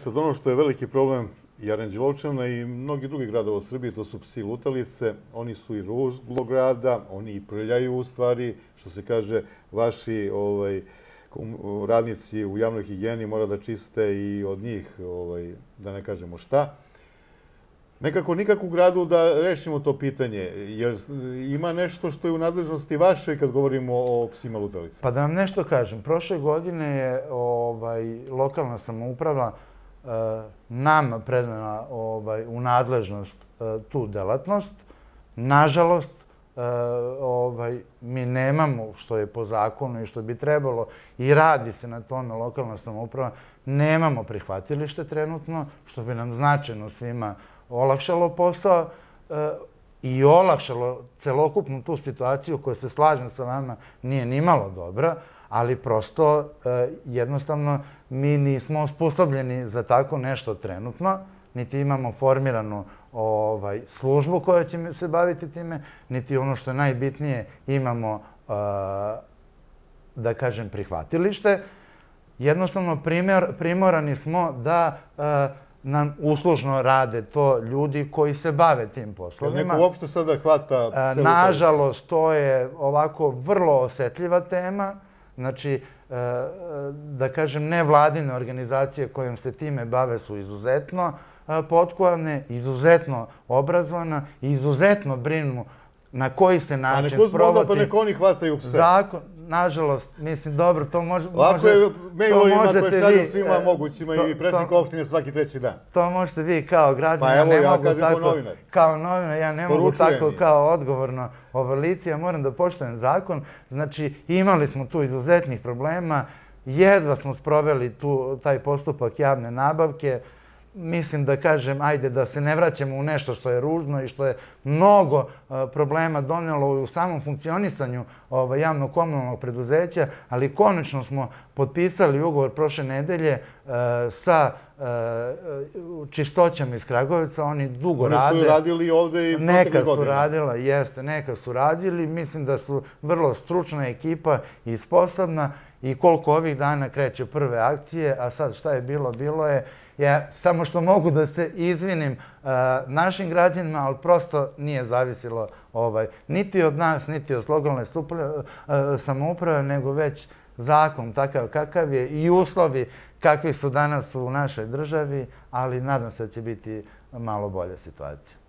Sad ono što je veliki problem Jaranđelovčana i mnogi drugi grada u Srbiji, to su psi lutalice. Oni su i ruglo grada, oni i prljaju u stvari. Što se kaže, vaši ovaj, radnici u javnoj higijeni mora da čiste i od njih, ovaj, da ne kažemo šta. Nekako nikak u gradu da rešimo to pitanje, jer ima nešto što je u nadležnosti vaše kad govorimo o psima lutalice. Pa da vam nešto kažem, prošle godine je ovaj, lokalna samouprava Eh, nam predana ovaj, u nadležnost eh, tu delatnost. Nažalost, eh, ovaj, mi nemamo što je po zakonu i što bi trebalo i radi se na tome lokalna samouprava, nemamo prihvatilište trenutno, što bi nam značajno svima olakšalo posao i olakšalo celokupnu tu situaciju koja se slažem sa vama nije ni malo dobra, ali prosto e, jednostavno mi nismo osposobljeni za tako nešto trenutno, niti imamo formiranu ovaj, službu koja će se baviti time, niti ono što je najbitnije imamo, e, da kažem, prihvatilište. Jednostavno, primorani smo da e, nam uslužno rade to ljudi koji se bave tim poslovima. Neko uopšte sada hvata... E, nažalost, to je ovako vrlo osetljiva tema. Znači, e, e, da kažem, nevladine organizacije kojom se time bave su izuzetno potkovane, izuzetno obrazovane, izuzetno brinu na koji se način sprovati... A neko zbog da pa neko pa oni hvataju pse? Zakon nažalost, mislim, dobro, to može... Lako je mailo ima koje šalju svima e, mogućima i predsjednik opštine svaki treći dan. To možete vi kao građan, pa ja ne mogu tako... Kao novinar. ja ne mogu tako kao odgovorno ovo lici, ja moram da poštojem zakon. Znači, imali smo tu izuzetnih problema, jedva smo sproveli tu, taj postupak javne nabavke, mislim da kažem, ajde da se ne vraćamo u nešto što je ružno i što je mnogo e, problema donjelo u samom funkcionisanju ovaj, javno komunalnog preduzeća, ali konačno smo potpisali ugovor prošle nedelje, E, sa e, e, čistoćama iz Kragovica, oni dugo rade. Oni su radili ovde i nekad su radila, jeste, nekad su radili. Mislim da su vrlo stručna ekipa i sposobna. I koliko ovih dana kreće prve akcije, a sad šta je bilo, bilo je. Ja samo što mogu da se izvinim našim građanima, ali prosto nije zavisilo ovaj, niti od nas, niti od lokalne samouprave, nego već zakon takav kakav je i uslovi kakvi su danas u našoj državi, ali nadam se da će biti malo bolja situacija.